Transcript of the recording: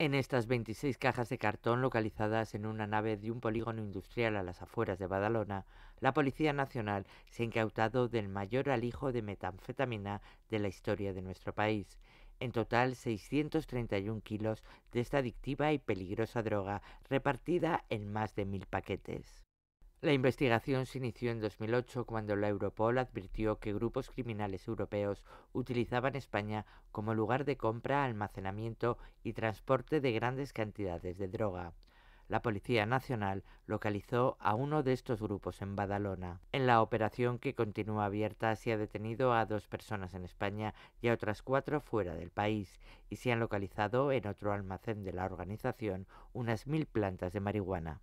en estas 26 cajas de cartón localizadas en una nave de un polígono industrial a las afueras de Badalona, la Policía Nacional se ha incautado del mayor alijo de metanfetamina de la historia de nuestro país. En total, 631 kilos de esta adictiva y peligrosa droga repartida en más de mil paquetes. La investigación se inició en 2008 cuando la Europol advirtió que grupos criminales europeos utilizaban España como lugar de compra, almacenamiento y transporte de grandes cantidades de droga. La Policía Nacional localizó a uno de estos grupos en Badalona. En la operación que continúa abierta se ha detenido a dos personas en España y a otras cuatro fuera del país y se han localizado en otro almacén de la organización unas mil plantas de marihuana.